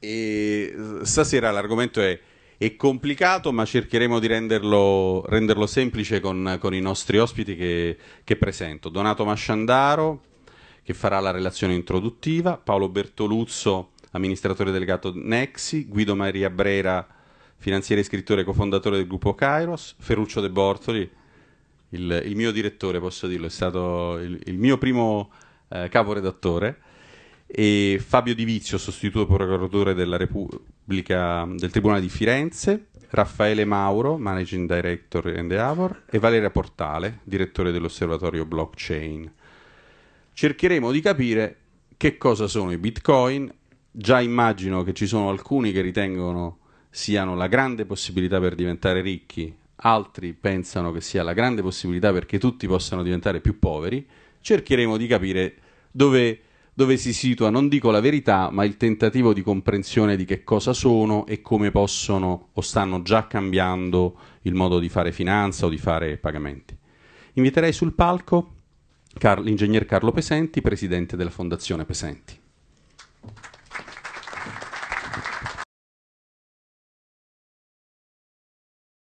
E stasera l'argomento è, è, complicato, ma cercheremo di renderlo, renderlo semplice con, con, i nostri ospiti che, che presento. Donato Masciandaro, che farà la relazione introduttiva, Paolo Bertoluzzo, amministratore delegato Nexi, Guido Maria Brera, finanziere e scrittore cofondatore del gruppo Kairos, Ferruccio De Bortoli, il, il mio direttore, posso dirlo, è stato il, il mio primo eh, caporedattore, e Fabio Di Vizio, sostituto procuratore della Repubblica, del Tribunale di Firenze, Raffaele Mauro, Managing Director and Endeavor, e Valeria Portale, direttore dell'osservatorio blockchain. Cercheremo di capire che cosa sono i bitcoin. Già immagino che ci sono alcuni che ritengono siano la grande possibilità per diventare ricchi, altri pensano che sia la grande possibilità perché tutti possano diventare più poveri. Cercheremo di capire dove dove si situa, non dico la verità, ma il tentativo di comprensione di che cosa sono e come possono o stanno già cambiando il modo di fare finanza o di fare pagamenti. Inviterei sul palco l'ingegner Carlo Pesenti, presidente della Fondazione Pesenti.